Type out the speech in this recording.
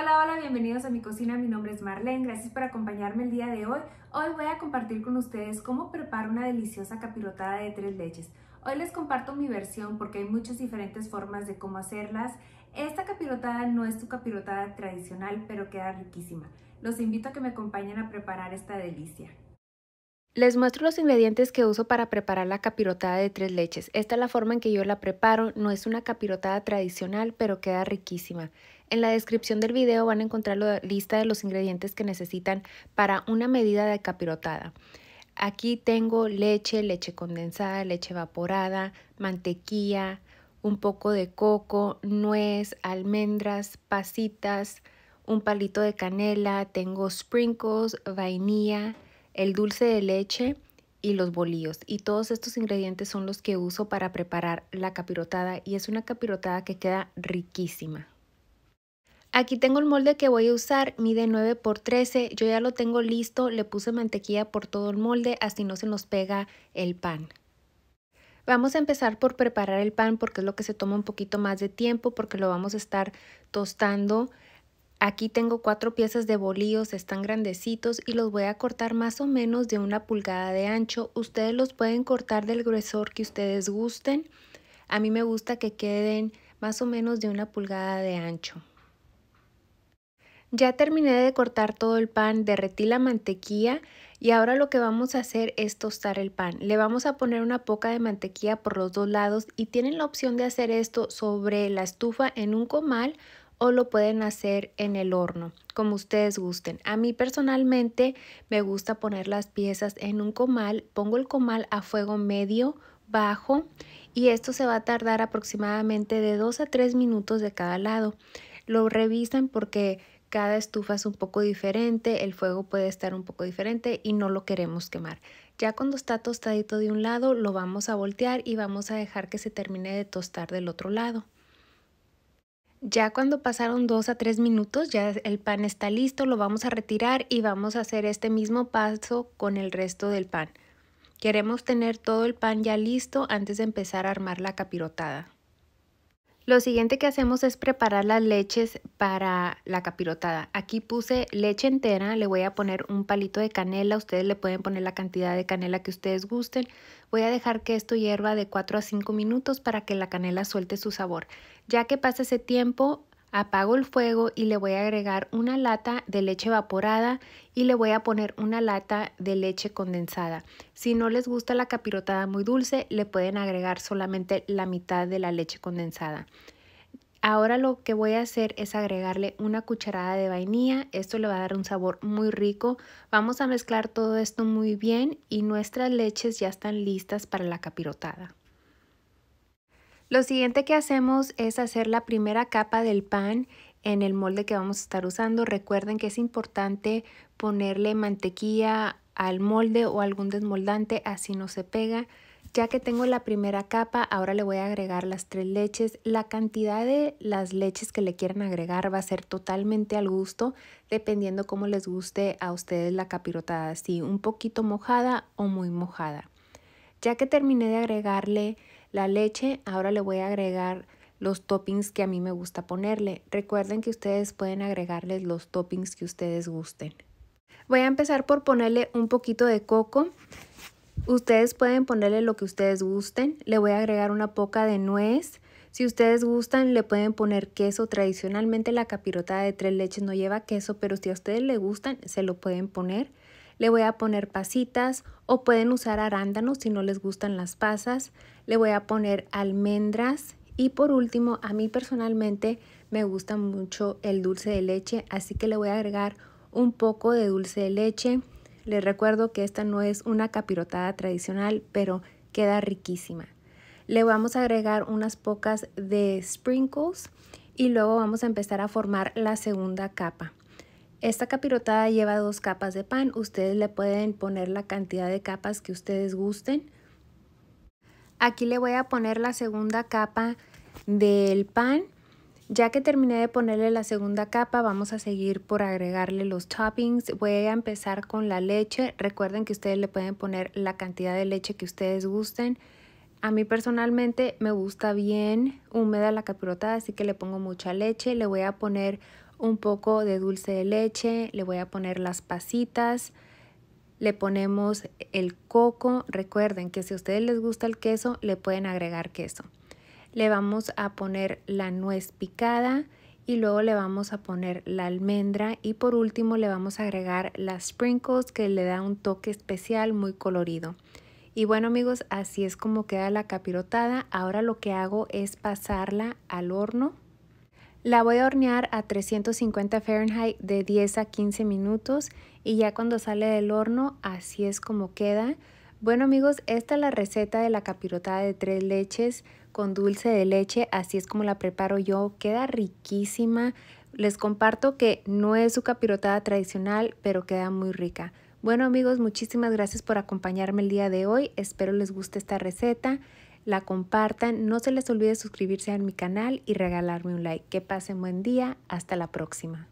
Hola, hola, bienvenidos a mi cocina. Mi nombre es Marlene. Gracias por acompañarme el día de hoy. Hoy voy a compartir con ustedes cómo preparo una deliciosa capirotada de tres leches. Hoy les comparto mi versión porque hay muchas diferentes formas de cómo hacerlas. Esta capirotada no es tu capirotada tradicional, pero queda riquísima. Los invito a que me acompañen a preparar esta delicia. Les muestro los ingredientes que uso para preparar la capirotada de tres leches. Esta es la forma en que yo la preparo, no es una capirotada tradicional, pero queda riquísima. En la descripción del video van a encontrar la lista de los ingredientes que necesitan para una medida de capirotada. Aquí tengo leche, leche condensada, leche evaporada, mantequilla, un poco de coco, nuez, almendras, pasitas, un palito de canela, tengo sprinkles, vainilla, el dulce de leche y los bolillos. Y todos estos ingredientes son los que uso para preparar la capirotada y es una capirotada que queda riquísima. Aquí tengo el molde que voy a usar, mide 9 por 13, yo ya lo tengo listo, le puse mantequilla por todo el molde, así no se nos pega el pan. Vamos a empezar por preparar el pan porque es lo que se toma un poquito más de tiempo porque lo vamos a estar tostando Aquí tengo cuatro piezas de bolíos, están grandecitos y los voy a cortar más o menos de una pulgada de ancho. Ustedes los pueden cortar del gruesor que ustedes gusten. A mí me gusta que queden más o menos de una pulgada de ancho. Ya terminé de cortar todo el pan, derretí la mantequilla y ahora lo que vamos a hacer es tostar el pan. Le vamos a poner una poca de mantequilla por los dos lados y tienen la opción de hacer esto sobre la estufa en un comal o lo pueden hacer en el horno, como ustedes gusten. A mí personalmente me gusta poner las piezas en un comal, pongo el comal a fuego medio, bajo y esto se va a tardar aproximadamente de 2 a 3 minutos de cada lado. Lo revisan porque cada estufa es un poco diferente, el fuego puede estar un poco diferente y no lo queremos quemar. Ya cuando está tostadito de un lado lo vamos a voltear y vamos a dejar que se termine de tostar del otro lado. Ya cuando pasaron 2 a 3 minutos, ya el pan está listo, lo vamos a retirar y vamos a hacer este mismo paso con el resto del pan. Queremos tener todo el pan ya listo antes de empezar a armar la capirotada. Lo siguiente que hacemos es preparar las leches para la capirotada. Aquí puse leche entera, le voy a poner un palito de canela, ustedes le pueden poner la cantidad de canela que ustedes gusten. Voy a dejar que esto hierva de 4 a 5 minutos para que la canela suelte su sabor. Ya que pasa ese tiempo, Apago el fuego y le voy a agregar una lata de leche evaporada y le voy a poner una lata de leche condensada. Si no les gusta la capirotada muy dulce, le pueden agregar solamente la mitad de la leche condensada. Ahora lo que voy a hacer es agregarle una cucharada de vainilla, esto le va a dar un sabor muy rico. Vamos a mezclar todo esto muy bien y nuestras leches ya están listas para la capirotada. Lo siguiente que hacemos es hacer la primera capa del pan en el molde que vamos a estar usando. Recuerden que es importante ponerle mantequilla al molde o algún desmoldante, así no se pega. Ya que tengo la primera capa, ahora le voy a agregar las tres leches. La cantidad de las leches que le quieran agregar va a ser totalmente al gusto, dependiendo cómo les guste a ustedes la capirotada, si un poquito mojada o muy mojada. Ya que terminé de agregarle la leche, ahora le voy a agregar los toppings que a mí me gusta ponerle. Recuerden que ustedes pueden agregarles los toppings que ustedes gusten. Voy a empezar por ponerle un poquito de coco. Ustedes pueden ponerle lo que ustedes gusten. Le voy a agregar una poca de nuez. Si ustedes gustan, le pueden poner queso. Tradicionalmente la capirotada de tres leches no lleva queso, pero si a ustedes les gustan, se lo pueden poner. Le voy a poner pasitas o pueden usar arándanos si no les gustan las pasas. Le voy a poner almendras y por último, a mí personalmente me gusta mucho el dulce de leche, así que le voy a agregar un poco de dulce de leche. Les recuerdo que esta no es una capirotada tradicional, pero queda riquísima. Le vamos a agregar unas pocas de sprinkles y luego vamos a empezar a formar la segunda capa. Esta capirotada lleva dos capas de pan. Ustedes le pueden poner la cantidad de capas que ustedes gusten. Aquí le voy a poner la segunda capa del pan. Ya que terminé de ponerle la segunda capa, vamos a seguir por agregarle los toppings. Voy a empezar con la leche. Recuerden que ustedes le pueden poner la cantidad de leche que ustedes gusten. A mí personalmente me gusta bien húmeda la capirotada, así que le pongo mucha leche. Le voy a poner un poco de dulce de leche, le voy a poner las pasitas, le ponemos el coco. Recuerden que si a ustedes les gusta el queso, le pueden agregar queso. Le vamos a poner la nuez picada y luego le vamos a poner la almendra y por último le vamos a agregar las sprinkles que le da un toque especial muy colorido. Y bueno amigos, así es como queda la capirotada. Ahora lo que hago es pasarla al horno la voy a hornear a 350 Fahrenheit de 10 a 15 minutos y ya cuando sale del horno así es como queda. Bueno amigos, esta es la receta de la capirotada de tres leches con dulce de leche, así es como la preparo yo, queda riquísima. Les comparto que no es su capirotada tradicional, pero queda muy rica. Bueno amigos, muchísimas gracias por acompañarme el día de hoy, espero les guste esta receta la compartan. No se les olvide suscribirse a mi canal y regalarme un like. Que pasen buen día. Hasta la próxima.